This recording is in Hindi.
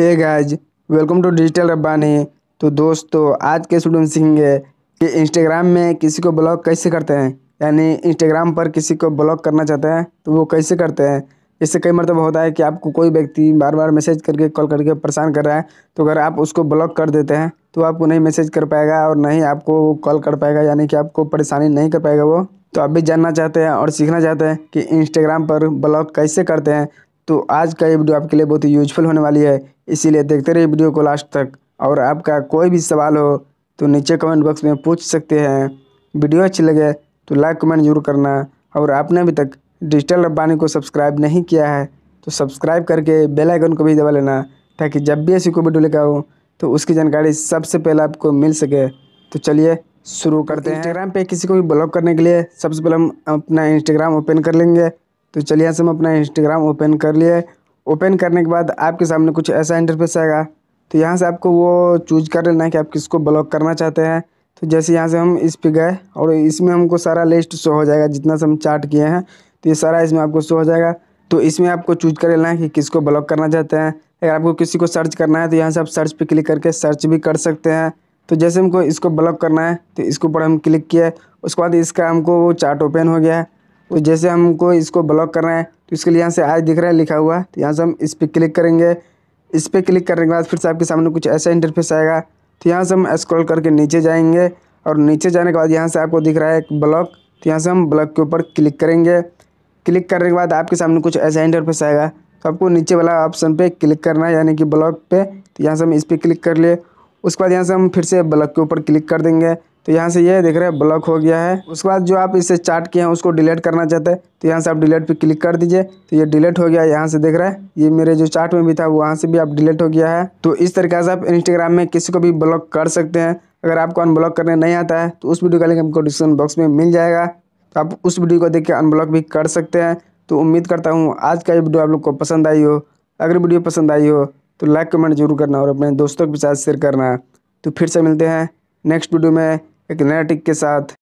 hey guys welcome to digital Rabbani तो दोस्तों आज के स्टूडेंट सीखेंगे कि इंस्टाग्राम में किसी को ब्लॉक कैसे करते हैं यानी इंस्टाग्राम पर किसी को ब्लॉक करना चाहते हैं तो वो कैसे करते हैं इससे कई मरतब होता है कि आपको कोई व्यक्ति बार बार मैसेज करके कॉल करके परेशान कर रहा है तो अगर आप उसको ब्लॉक कर देते हैं तो आपको नहीं मैसेज कर पाएगा और नहीं आपको कॉल कर पाएगा यानी कि आपको परेशानी नहीं कर पाएगा वो तो आप भी जानना चाहते हैं और सीखना चाहते हैं कि इंस्टाग्राम पर ब्लॉक कैसे करते हैं तो आज का ये वीडियो आपके लिए बहुत ही यूजफुल होने वाली है इसीलिए देखते रहिए वीडियो को लास्ट तक और आपका कोई भी सवाल हो तो नीचे कमेंट बॉक्स में पूछ सकते हैं वीडियो अच्छी लगे तो लाइक कमेंट जरूर करना और आपने अभी तक डिजिटल रब्बानी को सब्सक्राइब नहीं किया है तो सब्सक्राइब करके बेल आइकन को भी दबा लेना ताकि जब भी ऐसी कोई वीडियो लेकर आऊँ तो उसकी जानकारी सबसे पहले आपको मिल सके तो चलिए शुरू करते हैं इंस्टाग्राम पे किसी को भी ब्लॉक करने के लिए सबसे पहले हम अपना इंस्टाग्राम ओपन कर लेंगे तो चलिए यहाँ से हम अपना इंस्टाग्राम ओपन कर लिए ओपन करने के बाद आपके सामने कुछ ऐसा इंटरफेस आएगा तो यहाँ से आपको वो चूज कर लेना है कि आप किसको ब्लॉक करना चाहते हैं तो जैसे यहाँ से हम इस पे गए और इसमें हमको सारा लिस्ट शो हो जाएगा जितना से हम चार्ट किए हैं तो ये सारा इसमें आपको शो हो जाएगा तो इसमें आपको चूज कर लेना है कि किसको ब्लॉक करना चाहते हैं अगर आपको किसी को सर्च करना है तो यहाँ से आप सर्च पर क्लिक करके सर्च भी कर सकते हैं तो जैसे हमको इसको ब्लॉक करना है तो इसके ऊपर हम क्लिक किया उसके बाद इसका हमको वो चार्ट ओपन हो गया है तो जैसे हमको इसको ब्लॉक कर रहे हैं तो इसके लिए यहाँ से आज दिख रहा है लिखा हुआ तो यहाँ से हम इस पर क्लिक करेंगे इस पर क्लिक करने के बाद फिर से आपके सामने कुछ ऐसा इंटरफेस आएगा तो यहाँ से हम स्क्रॉल करके नीचे जाएंगे और नीचे जाने के बाद यहाँ से आपको दिख रहा है एक ब्लॉक तो यहाँ से हम ब्लॉक के ऊपर क्लिक करेंगे क्लिक करने के बाद आपके सामने कुछ ऐसा इंटरफेस आएगा तो आपको नीचे वाला ऑप्शन पे क्लिक करना है यानी कि ब्लॉक पे तो यहाँ से हम इस पर क्लिक कर लिए उसके बाद यहाँ से हम फिर से ब्लॉक के ऊपर क्लिक कर देंगे तो यहाँ से ये यह देख रहे हैं ब्लॉक हो गया है उसके बाद जो आप इसे चार्ट किए हैं उसको डिलीट करना चाहते हैं तो यहाँ से आप डिलीट पे क्लिक कर दीजिए तो ये डिलीट हो गया यहाँ से देख रहे हैं ये मेरे जो चार्ट में भी था वहाँ से भी आप डिलीट हो गया है तो इस तरीके से आप इंस्टाग्राम में किसी को भी ब्लॉक कर सकते हैं अगर आपको अनब्लॉक करने नहीं आता है तो उस वीडियो का लिंक हमको डिस्क्रिप्शन बॉक्स में मिल जाएगा तो आप उस वीडियो को देख के अनब्लॉक भी कर सकते हैं तो उम्मीद करता हूँ आज का ये वीडियो आप लोग को पसंद आई हो अगर वीडियो पसंद आई हो तो लाइक कमेंट जरूर करना और अपने दोस्तों के साथ शेयर करना तो फिर से मिलते हैं नेक्स्ट वीडियो में एक नए टिक के साथ